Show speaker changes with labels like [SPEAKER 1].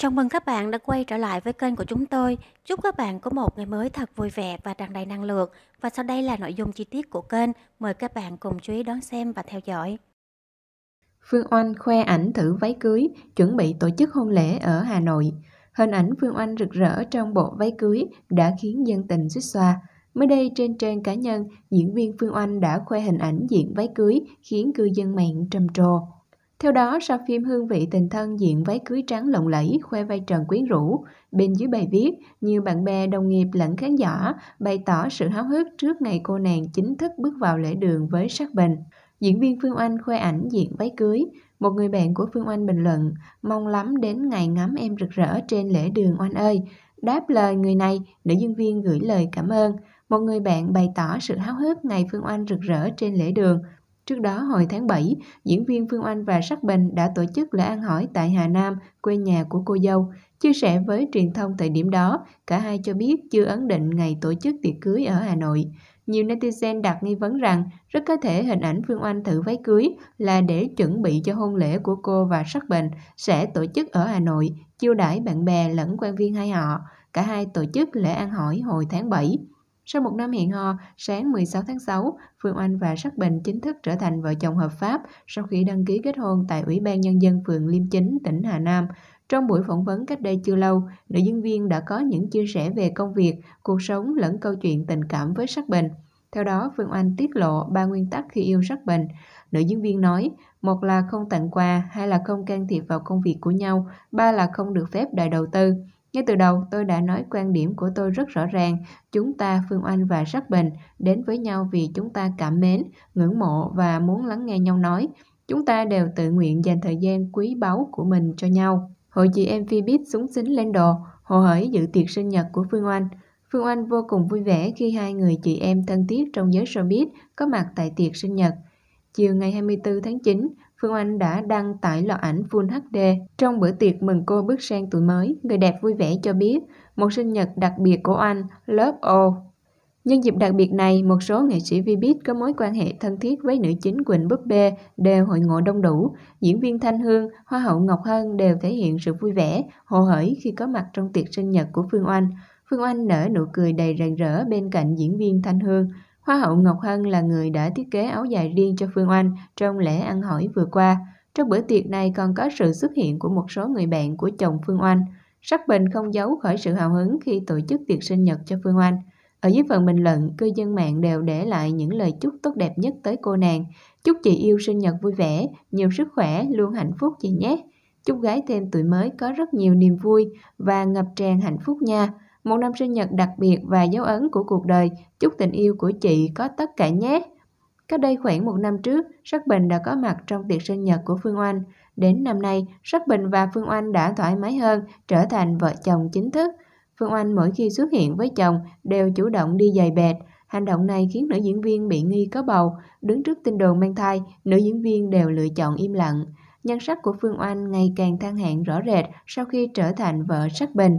[SPEAKER 1] Chào mừng các bạn đã quay trở lại với kênh của chúng tôi. Chúc các bạn có một ngày mới thật vui vẻ và tràn đầy năng lượng. Và sau đây là nội dung chi tiết của kênh. Mời các bạn cùng chú ý đón xem và theo dõi. Phương Oanh khoe ảnh thử váy cưới, chuẩn bị tổ chức hôn lễ ở Hà Nội. Hình ảnh Phương Oanh rực rỡ trong bộ váy cưới đã khiến dân tình suýt xoa. Mới đây trên trang cá nhân, diễn viên Phương Oanh đã khoe hình ảnh diện váy cưới khiến cư dân mạng trầm trồ. Theo đó, sau phim Hương vị tình thân diện váy cưới trắng lộng lẫy, khoe vai trần quyến rũ, bên dưới bài viết, nhiều bạn bè, đồng nghiệp lẫn khán giả bày tỏ sự háo hức trước ngày cô nàng chính thức bước vào lễ đường với sắc bình. Diễn viên Phương Anh khoe ảnh diện váy cưới, một người bạn của Phương Anh bình luận, mong lắm đến ngày ngắm em rực rỡ trên lễ đường Oanh ơi. Đáp lời người này, nữ diễn viên gửi lời cảm ơn. Một người bạn bày tỏ sự háo hức ngày Phương Anh rực rỡ trên lễ đường. Trước đó hồi tháng 7, diễn viên Phương anh và Sắc Bình đã tổ chức lễ ăn hỏi tại Hà Nam, quê nhà của cô dâu. Chia sẻ với truyền thông thời điểm đó, cả hai cho biết chưa ấn định ngày tổ chức tiệc cưới ở Hà Nội. Nhiều netizen đặt nghi vấn rằng rất có thể hình ảnh Phương anh thử váy cưới là để chuẩn bị cho hôn lễ của cô và Sắc Bình sẽ tổ chức ở Hà Nội, chiêu đãi bạn bè lẫn quan viên hai họ. Cả hai tổ chức lễ ăn hỏi hồi tháng 7. Sau một năm hẹn hò, sáng 16 tháng 6, Phương Oanh và Sắc Bình chính thức trở thành vợ chồng hợp pháp sau khi đăng ký kết hôn tại Ủy ban Nhân dân phường Liêm Chính, tỉnh Hà Nam. Trong buổi phỏng vấn cách đây chưa lâu, nữ diễn viên đã có những chia sẻ về công việc, cuộc sống lẫn câu chuyện tình cảm với Sắc Bình. Theo đó, Phương Anh tiết lộ ba nguyên tắc khi yêu Sắc Bình. Nữ diễn viên nói, một là không tặng quà, hai là không can thiệp vào công việc của nhau, ba là không được phép đòi đầu tư. Ngay từ đầu, tôi đã nói quan điểm của tôi rất rõ ràng. Chúng ta, Phương Anh và Sắc Bình, đến với nhau vì chúng ta cảm mến, ngưỡng mộ và muốn lắng nghe nhau nói. Chúng ta đều tự nguyện dành thời gian quý báu của mình cho nhau. Hội chị em phi biết súng xính lên đồ, hồ hởi dự tiệc sinh nhật của Phương Anh Phương Anh vô cùng vui vẻ khi hai người chị em thân thiết trong giới showbiz có mặt tại tiệc sinh nhật. Chiều ngày 24 tháng 9, Phương Anh đã đăng tải lò ảnh Full HD. Trong bữa tiệc mừng cô bước sang tuổi mới, người đẹp vui vẻ cho biết một sinh nhật đặc biệt của anh, lớp O. Nhân dịp đặc biệt này, một số nghệ sĩ Vbiz có mối quan hệ thân thiết với nữ chính Quỳnh Búp Bê đều hội ngộ đông đủ. Diễn viên Thanh Hương, Hoa hậu Ngọc Hân đều thể hiện sự vui vẻ, hồ hởi khi có mặt trong tiệc sinh nhật của Phương Anh. Phương Anh nở nụ cười đầy rạng rỡ bên cạnh diễn viên Thanh Hương. Hoa hậu Ngọc Hân là người đã thiết kế áo dài riêng cho Phương Oanh trong lễ ăn hỏi vừa qua. Trong bữa tiệc này còn có sự xuất hiện của một số người bạn của chồng Phương Oanh. Sắc Bình không giấu khỏi sự hào hứng khi tổ chức tiệc sinh nhật cho Phương Oanh. Ở dưới phần bình luận, cư dân mạng đều để lại những lời chúc tốt đẹp nhất tới cô nàng. Chúc chị yêu sinh nhật vui vẻ, nhiều sức khỏe, luôn hạnh phúc chị nhé. Chúc gái thêm tuổi mới có rất nhiều niềm vui và ngập tràn hạnh phúc nha một năm sinh nhật đặc biệt và dấu ấn của cuộc đời. Chúc tình yêu của chị có tất cả nhé. Cách đây khoảng một năm trước, Sắc Bình đã có mặt trong tiệc sinh nhật của Phương Oanh. Đến năm nay, Sắc Bình và Phương Oanh đã thoải mái hơn, trở thành vợ chồng chính thức. Phương Oanh mỗi khi xuất hiện với chồng đều chủ động đi giày bẹt. Hành động này khiến nữ diễn viên bị nghi có bầu. Đứng trước tin đồn mang thai, nữ diễn viên đều lựa chọn im lặng. Nhân sắc của Phương Oanh ngày càng thăng hạng rõ rệt sau khi trở thành vợ Sắc Bình.